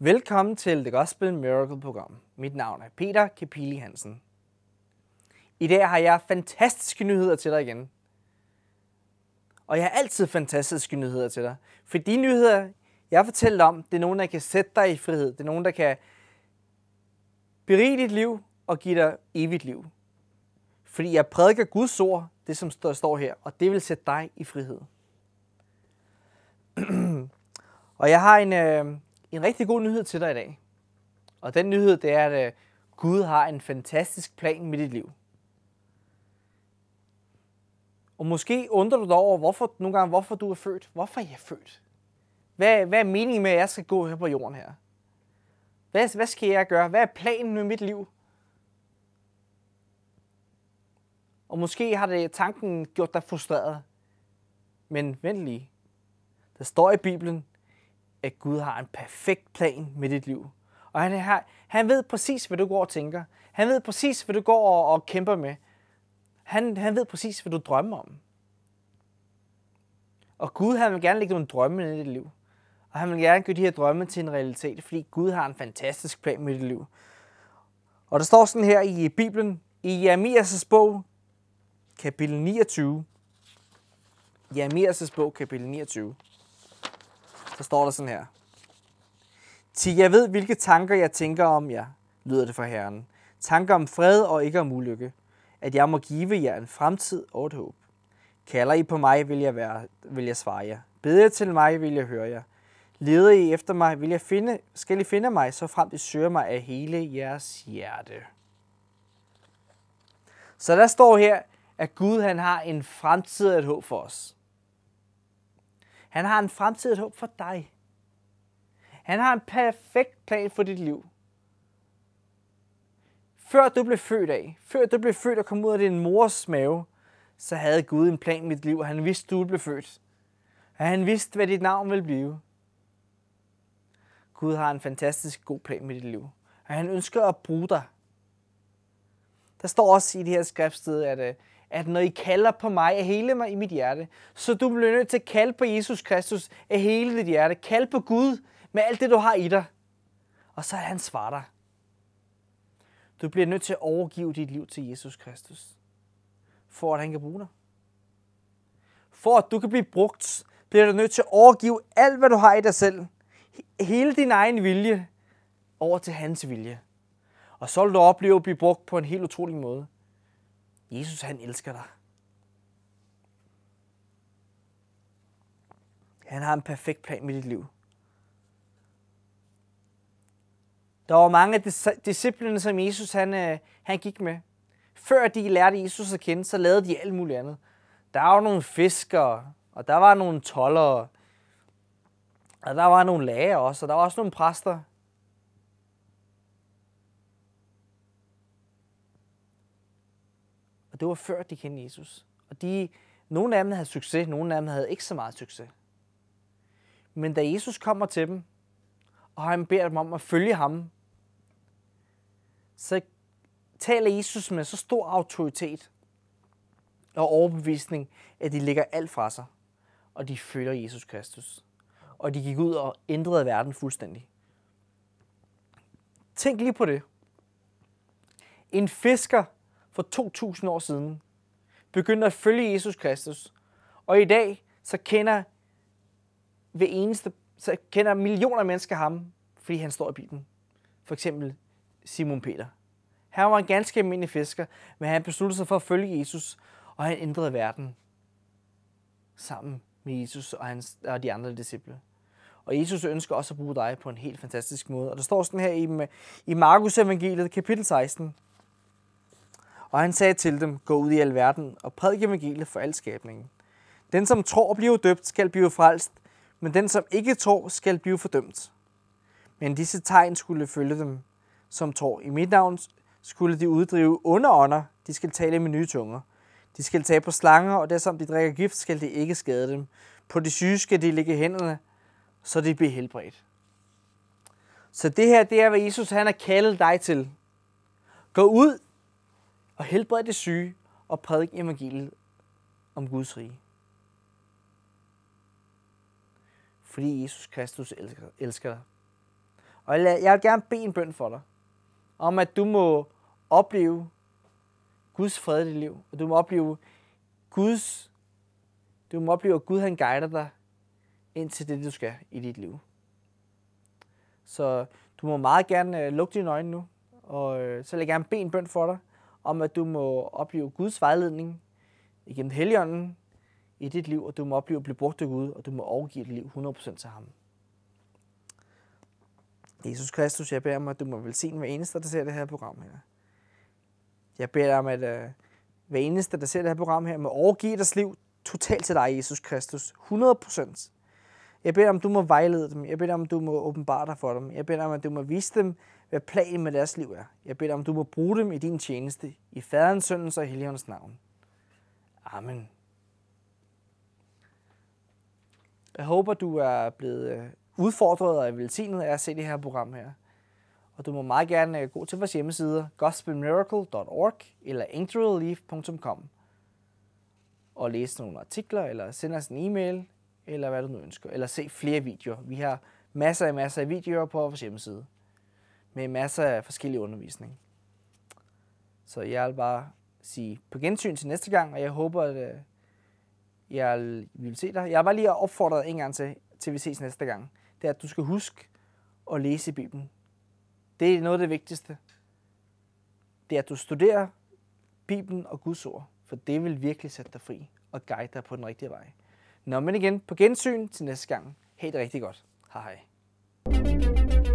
Velkommen til The Gospel Miracle program. Mit navn er Peter Kapili Hansen. I dag har jeg fantastiske nyheder til dig igen. Og jeg har altid fantastiske nyheder til dig. For de nyheder, jeg fortæller om, det er nogen, der kan sætte dig i frihed. Det er nogen, der kan berige dit liv og give dig evigt liv. Fordi jeg prædiker Guds ord, det som står her, og det vil sætte dig i frihed. og jeg har en, øh, en rigtig god nyhed til dig i dag. Og den nyhed, det er, at øh, Gud har en fantastisk plan med dit liv. Og måske undrer du dig over, hvorfor, nogle gange, hvorfor du er født. Hvorfor er jeg født? Hvad, hvad er meningen med, at jeg skal gå her på jorden her? Hvad, hvad skal jeg gøre? Hvad er planen med mit liv? Og måske har det tanken gjort dig frustreret. Men vent lige. Der står i Bibelen, at Gud har en perfekt plan med dit liv. Og han, har, han ved præcis, hvad du går og tænker. Han ved præcis, hvad du går og, og kæmper med. Han, han ved præcis, hvad du drømmer om. Og Gud han vil gerne lægge nogle drømme i dit liv. Og han vil gerne gøre de her drømme til en realitet, fordi Gud har en fantastisk plan med dit liv. Og der står sådan her i Bibelen, i Jeremias' bog, kapitel 29. Jeremias' bog, kapitel 29. Der står der sådan her. Til jeg ved, hvilke tanker jeg tænker om jer, lyder det fra Herren. Tanker om fred og ikke om ulykke. At jeg må give jer en fremtid og et håb. Kalder I på mig, vil jeg, være, vil jeg svare jer. Beder I til mig, vil jeg høre jer. Leder I efter mig, vil jeg finde, skal I finde mig, så frem I søger mig af hele jeres hjerte. Så der står her, at Gud han har en fremtid og et håb for os. Han har en fremtid håb for dig. Han har en perfekt plan for dit liv. Før du blev født af, før du blev født og kom ud af din mors mave, så havde Gud en plan med dit liv, og han vidste, du blev født. Og han vidste, hvad dit navn ville blive. Gud har en fantastisk god plan med dit liv, og han ønsker at bruge dig. Der står også i det her skriftsted, at øh, at når I kalder på mig af hele mig i mit hjerte, så du bliver nødt til at kalde på Jesus Kristus af hele dit hjerte. Kald på Gud med alt det, du har i dig. Og så er han svarer dig. Du bliver nødt til at overgive dit liv til Jesus Kristus, for at han kan bruge dig. For at du kan blive brugt, bliver du nødt til at overgive alt, hvad du har i dig selv. Hele din egen vilje over til hans vilje. Og så vil du opleve at blive brugt på en helt utrolig måde. Jesus han elsker dig. Han har en perfekt plan med dit liv. Der var mange af disciplene, som Jesus han, øh, han gik med. Før de lærte Jesus at kende, så lavede de alt muligt andet. Der var nogle fiskere, og der var nogle toller, og der var nogle læger også, og der var også nogle præster. Og det var før, de kendte Jesus. Og de, nogle af dem havde succes, nogle af dem havde ikke så meget succes. Men da Jesus kommer til dem, og han beder dem om at følge ham, så taler Jesus med så stor autoritet og overbevisning, at de lægger alt fra sig, og de følger Jesus Kristus. Og de gik ud og ændrede verden fuldstændig. Tænk lige på det. En fisker for 2000 år siden, begyndte at følge Jesus Kristus, og i dag så kender ved eneste, så kender millioner af mennesker ham, fordi han står i Bibelen. For eksempel Simon Peter. Han var en ganske almindelig fisker, men han besluttede sig for at følge Jesus, og han ændrede verden sammen med Jesus og, hans, og de andre disciple. Og Jesus ønsker også at bruge dig på en helt fantastisk måde. Og der står sådan her i, i Markus evangeliet, kapitel 16, og han sagde til dem, gå ud i al verden og prædike evangeliet for al skabningen. Den, som tror bliver døbt, skal blive frelst, men den, som ikke tror, skal blive fordømt. Men disse tegn skulle følge dem, som tror i mit navn, skulle de uddrive ånder, de skal tale med nye tunger. De skal tage på slanger, og der som de drikker gift, skal det ikke skade dem. På de syge skal de lægge hænderne, så de bliver helbredt. Så det her, det er, hvad Jesus han har kaldet dig til. Gå ud og helbrede det syge og prædike evangeliet om Guds rige. Fordi Jesus Kristus elsker, elsker dig. Og jeg vil gerne bede en bøn for dig, om at du må opleve Guds fred i dit liv, og du må opleve Guds, du må opleve, at Gud han guider dig ind til det, du skal i dit liv. Så du må meget gerne øh, lukke dine øjne nu, og øh, så vil jeg gerne bede en bøn for dig, om at du må opleve Guds vejledning igennem Helligånden i dit liv, og du må opleve at blive brugt af Gud, og du må overgive dit liv 100% til ham. Jesus Kristus, jeg beder om, at du må velsigne hver eneste, der ser det her program her. Jeg beder dig om, at øh, hver eneste, der ser det her program her, må overgive deres liv totalt til dig, Jesus Kristus. 100%. Jeg beder om, du må vejlede dem. Jeg beder om, du må åbenbare dig for dem. Jeg beder om, at du må vise dem, hvad planen med deres liv er. Jeg beder om, du må bruge dem i din tjeneste. I faderens, søndens og heligåndens navn. Amen. Jeg håber, du er blevet øh, udfordret og velsignet af at se det her program her. Og du må meget gerne øh, gå til vores hjemmeside gospelmiracle.org eller angelrelief.com og læse nogle artikler eller sende os en e-mail eller hvad du nu ønsker, eller se flere videoer. Vi har masser og masser af videoer på vores hjemmeside, med masser af forskellige undervisning. Så jeg vil bare sige på gensyn til næste gang, og jeg håber, at øh, jeg vil se dig. Jeg var lige opfordret en gang til, til vi ses næste gang. Det er, at du skal huske at læse Bibelen. Det er noget af det vigtigste. Det er, at du studerer Bibelen og Guds ord, for det vil virkelig sætte dig fri og guide dig på den rigtige vej. Nå, men igen på gensyn til næste gang. Helt det rigtig godt. Hej hej.